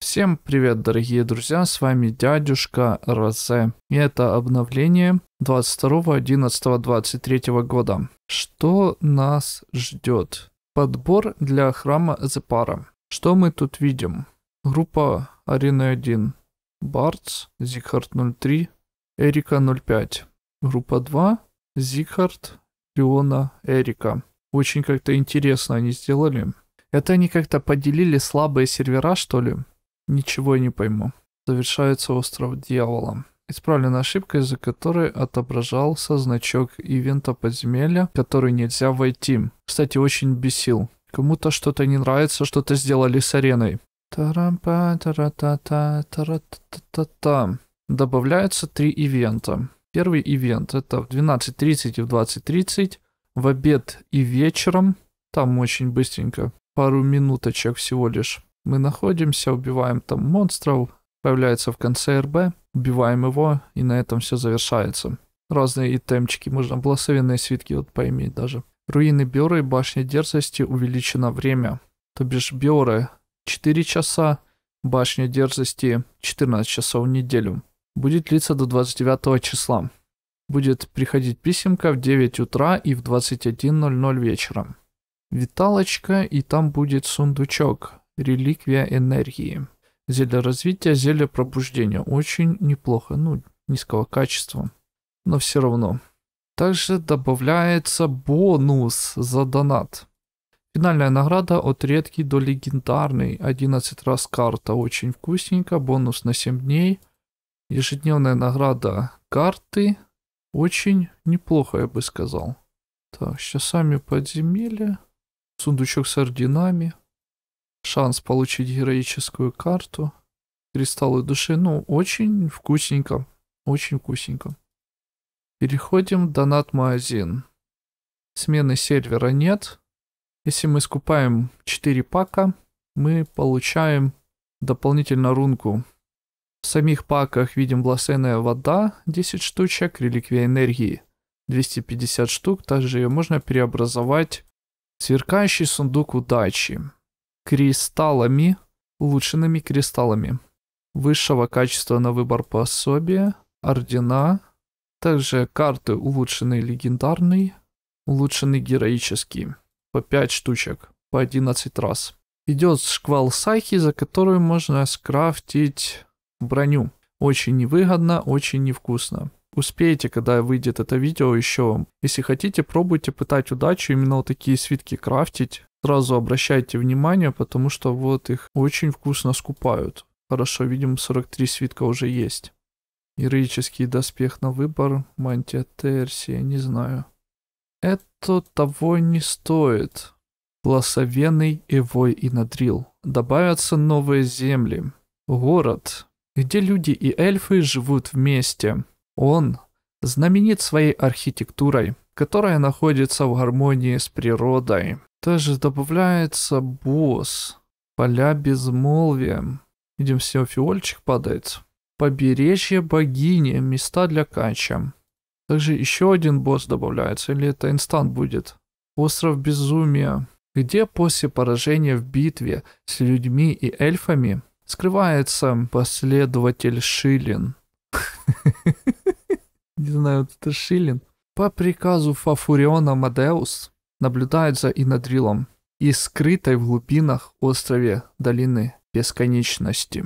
Всем привет, дорогие друзья, с вами дядюшка Розе. И это обновление 22.11.23 года. Что нас ждет? Подбор для храма Зепара. Что мы тут видим? Группа Арины 1, Барц, Зикхарт 03, Эрика 05. Группа 2, Зикхарт, Леона, Эрика. Очень как-то интересно они сделали. Это они как-то поделили слабые сервера, что ли? Ничего не пойму. Завершается остров дьявола. Исправлена ошибка, из-за которой отображался значок ивента подземелья, который нельзя войти. Кстати, очень бесил. Кому-то что-то не нравится, что-то сделали с ареной. Тарампа, таратата, таратата. Добавляются три ивента. Первый ивент это в 12.30 и в 20.30, в обед и вечером. Там очень быстренько, пару минуточек всего лишь мы находимся, убиваем там монстров, появляется в конце РБ, убиваем его, и на этом все завершается. Разные итемчики, можно благословенные свитки вот поиметь даже. Руины Биоры и башни дерзости увеличено время. То бишь Биоры 4 часа, башня дерзости 14 часов в неделю. Будет длиться до 29 числа. Будет приходить писемка в 9 утра и в 21.00 вечера. Виталочка, и там будет сундучок Реликвия энергии. Зелье развития, зелье пробуждения. Очень неплохо, ну, низкого качества. Но все равно. Также добавляется бонус за донат. Финальная награда от редкий до легендарный 11 раз карта. Очень вкусненько. Бонус на 7 дней. Ежедневная награда карты. Очень неплохо, я бы сказал. Так, сейчас сами подземелья. Сундучок с орденами шанс получить героическую карту, кристаллы души. Ну, очень вкусненько, очень вкусненько. Переходим в донат-магазин. Смены сервера нет. Если мы скупаем 4 пака, мы получаем дополнительно рунку. В самих паках видим бласенная вода 10 штучек, реликвия энергии 250 штук. Также ее можно преобразовать в сверкающий сундук удачи кристаллами, улучшенными кристаллами. Высшего качества на выбор пособия, ордена, также карты улучшенный легендарный, улучшенный героический. По 5 штучек, по 11 раз. Идет шквал сайхи, за которую можно скрафтить броню. Очень невыгодно, очень невкусно. Успеете, когда выйдет это видео еще. Если хотите, пробуйте пытать удачу именно вот такие свитки крафтить сразу обращайте внимание, потому что вот их очень вкусно скупают. Хорошо, видимо, 43 свитка уже есть. Героический доспех на выбор, мантия Терси, я не знаю. Это того не стоит. Лосовенный Эвой и Надрил. Добавятся новые земли. Город, где люди и эльфы живут вместе. Он знаменит своей архитектурой, которая находится в гармонии с природой. Также добавляется босс. Поля безмолвия. Видим, все фиольчик падает. Побережье богини. Места для кача. Также еще один босс добавляется. Или это инстант будет. Остров безумия. Где после поражения в битве с людьми и эльфами скрывается последователь Шилин. Не знаю, это Шилин. По приказу Фафуриона Мадеус наблюдают за Инадрилом и скрытой в глубинах острове долины бесконечности.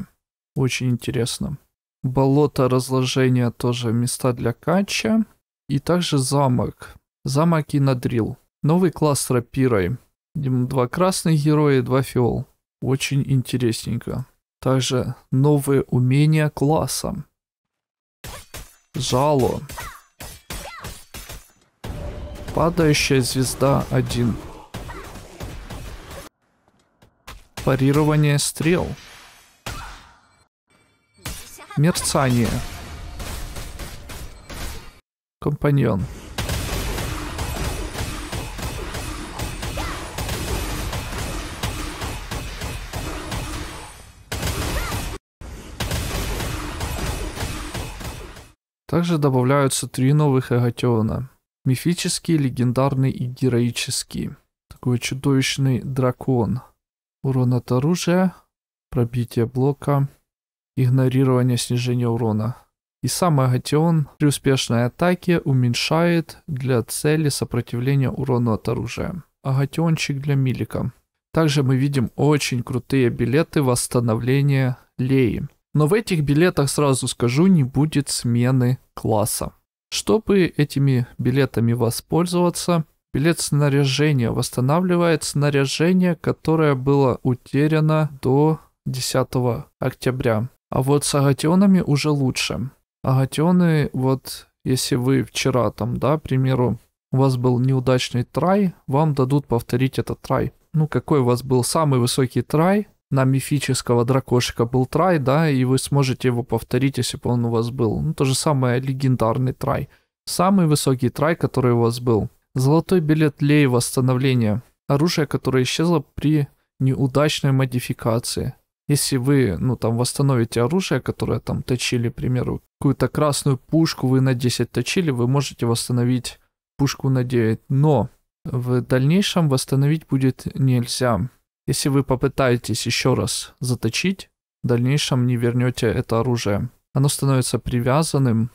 Очень интересно. Болото разложения тоже места для кача. И также замок. Замок Инадрил. Новый класс рапирой. Два красных героя и два фиол. Очень интересненько. Также новые умения класса. Жало. Падающая звезда 1. Парирование стрел. Мерцание. Компаньон. Также добавляются три новых эготиона. Мифический, легендарный и героический. Такой чудовищный дракон. Урон от оружия, пробитие блока, игнорирование снижения урона. И самое Гатион при успешной атаке уменьшает для цели сопротивление урону от оружия. Агатиончик для Милика. Также мы видим очень крутые билеты восстановления Леи. Но в этих билетах, сразу скажу, не будет смены класса. Чтобы этими билетами воспользоваться, билет снаряжения восстанавливает снаряжение, которое было утеряно до 10 октября. А вот с агатионами уже лучше. Агатионы, вот если вы вчера там, да, к примеру, у вас был неудачный трай, вам дадут повторить этот трай. Ну, какой у вас был самый высокий трай, на мифического дракошика был трай, да, и вы сможете его повторить, если бы он у вас был. Ну, то же самое легендарный трай. Самый высокий трай, который у вас был. Золотой билет Лей восстановления. Оружие, которое исчезло при неудачной модификации. Если вы, ну, там, восстановите оружие, которое там точили, к примеру, какую-то красную пушку вы на 10 точили, вы можете восстановить пушку на 9. Но в дальнейшем восстановить будет нельзя. Если вы попытаетесь еще раз заточить, в дальнейшем не вернете это оружие. Оно становится привязанным,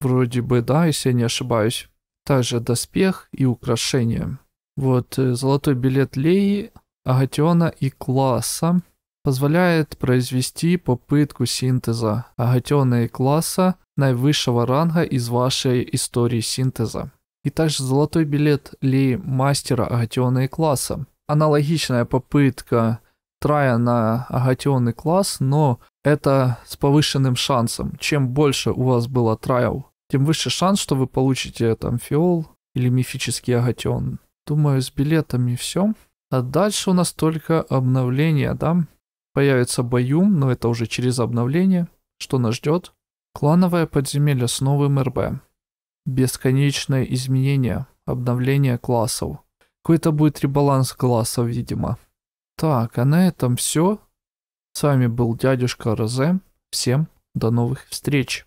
вроде бы, да, если я не ошибаюсь. Также доспех и украшения. Вот э, золотой билет Леи, Агатиона и класса позволяет произвести попытку синтеза Агатиона и класса наивысшего ранга из вашей истории синтеза. И также золотой билет Леи мастера Агатиона и класса аналогичная попытка трая на агатионный класс, но это с повышенным шансом. Чем больше у вас было траял, тем выше шанс, что вы получите там фиол или мифический агатион. Думаю, с билетами все. А дальше у нас только обновление, да? Появится боюм, но это уже через обновление. Что нас ждет? Клановое подземелье с новым РБ. Бесконечное изменение, обновление классов. Какой-то будет ребаланс класса, видимо. Так, а на этом все. С вами был дядюшка Розе. Всем до новых встреч.